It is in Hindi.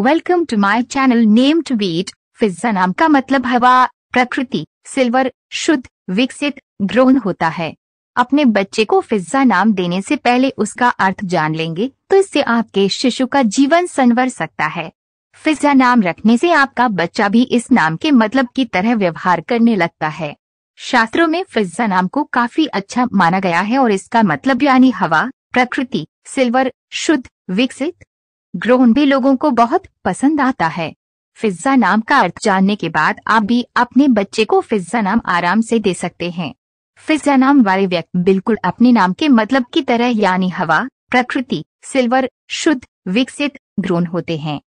welcome to my channel name to beat Fizza नाम का मतलब हवा प्रकृति सिल्वर शुद्ध विकसित ग्रोन होता है अपने बच्चे को फिज्जा नाम देने से पहले उसका अर्थ जान लेंगे तो इससे आपके शिशु का जीवन संवर सकता है फिज्जा नाम रखने से आपका बच्चा भी इस नाम के मतलब की तरह व्यवहार करने लगता है शास्त्रों में फिज्जा नाम को काफी अच्छा माना गया है और इसका मतलब यानी हवा प्रकृति सिल्वर शुद्ध विकसित ग्रोन भी लोगों को बहुत पसंद आता है फिज्जा नाम का अर्थ जानने के बाद आप भी अपने बच्चे को फिज्जा नाम आराम से दे सकते हैं फिज्जा नाम वाले व्यक्ति बिल्कुल अपने नाम के मतलब की तरह यानी हवा प्रकृति सिल्वर शुद्ध विकसित ग्रोन होते हैं